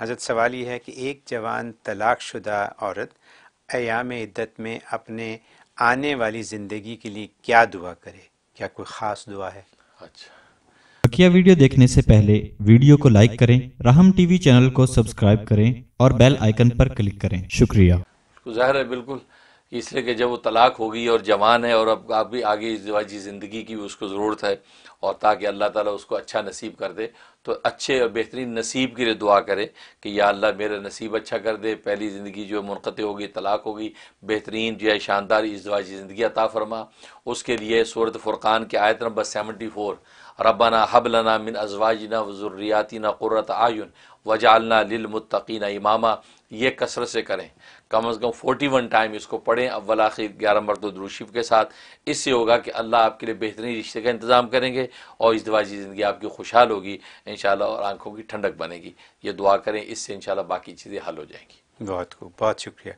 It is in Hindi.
हजरत सवाल यह है कि एक जवान तलाकशुदा औरत अयाम इद्दत में अपने आने वाली ज़िंदगी के लिए क्या दुआ करे क्या कोई ख़ास दुआ है अच्छा बकिया वीडियो देखने से पहले वीडियो को लाइक करें रहम टीवी चैनल को सब्सक्राइब करें और बेल आइकन पर क्लिक करें शुक्रिया जाहिर है बिल्कुल इसलिए कि जब वो तलाक हो गई और जवान है और अब आप भी आगे ज़िंदगी की उसको ज़रूरत है और ताकि अल्लाह ताला उसको अच्छा नसीब कर दे तो अच्छे और बेहतरीन नसीब के लिए दुआ करें कि या अल्लाह मेरा नसीब अच्छा कर दे पहली ज़िंदगी जो है मुनक़ होगी तलाक होगी बेहतरीन जो है शानदार इजवाजी ज़िंदगी अता फरमा उसके लिए सूरत फ़ुरक़ान के आयत नंबर सेवेंटी फ़ोर रबाना हबलना मिन अजवाजना वज़ुर्रियातिना क़ुरत आयुन वजालना लिलमतकीना इमामा ये कसरत से करें कम अज़ कम फोटी वन टाइम इसको पढ़ें अव्वल आखिर ग्यारह मरतब के साथ इससे होगा कि अल्लाह आपके लिए बेहतरीन रिश्ते का इंतज़ाम करेंगे और इस दवाजी ज़िंदगी आपकी खुशहाल होगी इन और आंखों की ठंडक बनेगी ये दुआ करें इससे इन बाकी चीज़ें हल हो जाएंगी बहुत खूब बहुत शुक्रिया